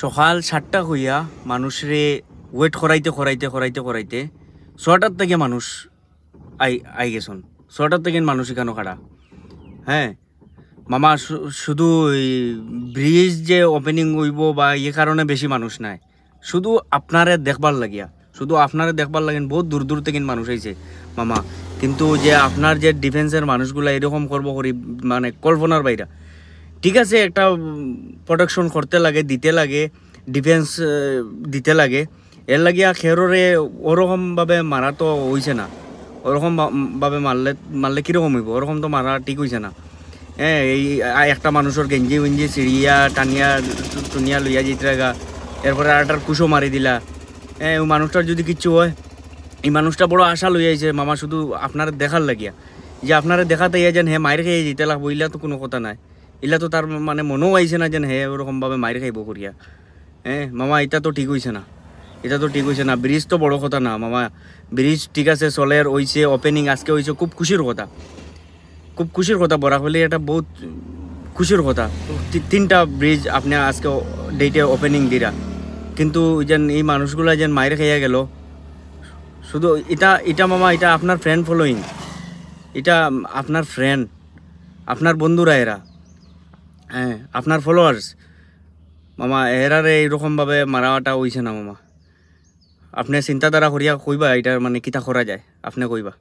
সকাল সাতটা হইয়া মানুষরে ওয়েট করাইতে করাইতে করাইতে করাইতে ছটার থেকে মানুষ আই আই গেছন ছটার থেকে মানুষ এখানে খাড়া হ্যাঁ মামা শুধু ব্রিজ যে ওপেনিং হইব বা এ কারণে বেশি মানুষ নাই শুধু আপনারে দেখবার লাগিয়া শুধু আপনারে দেখবার লাগেন বহুত দূর দূর থেকে মানুষ আইছে মামা কিন্তু যে আপনার যে ডিফেন্সের মানুষগুলো এরকম করবো করি মানে কল্পনার বাইরা ঠিক আছে একটা প্রোটেকশন করতে লাগে দিতে লাগে ডিফেন্স দিতে লাগে এর লাগিয়া খেরোরে ওরকমভাবে মারা তো হয়েছে না ওরকমভাবে মারলে মারলে কীরকম হইব ওরকম তো মারা ঠিক হয়েছে না হ্যাঁ এই একটা মানুষের গেঞ্জি উঞ্জি চিড়িয়া টানিয়া টুনিয়া লইয়া যেতে গা এরপরে আরটার কুশো মারি দিলা হ্যাঁ ওই মানুষটার যদি কিচ্ছু হয় এই মানুষটা বড় আশা লইয়া আইছে মামা শুধু আপনার দেখার লাগিয়া যে আপনারা দেখাতে ইয়া যেন হ্যাঁ মায়ের খেয়ে যেতে লাগবো ইলা তো কোনো কথা নাই এলা তো তার মানে মনেও আইছে না যেন হে ওরকমভাবে মায়ের খাইব করিয়া হ্যাঁ মামা এটা তো ঠিক হয়েছে না এটা তো ঠিক হয়েছে না ব্রিজ তো বড় কথা না মামা ব্রিজ ঠিক আছে চলের ওইছে ওপেনিং আজকে হয়েছে খুব খুশির কথা খুব খুশির কথা বলা হলে এটা বহুত খুশির কথা তিনটা ব্রিজ আপনি আজকে ডেটে ওপেনিং দিরা কিন্তু যেন এই মানুষগুলা যেন মাইরে খাইয়া গেল শুধু এটা এটা মামা এটা আপনার ফ্রেন্ড ফলোয়িং এটা আপনার ফ্রেন্ড আপনার বন্ধুরা এরা হ্যাঁ আপনার ফলোয়ার্স মামা এরারে এইরকমভাবে মারাটা হয়েছে না মামা আপনি চিন্তাধারা করিয়া কইবা এটার মানে কিতা করা যায় আপনি কইবা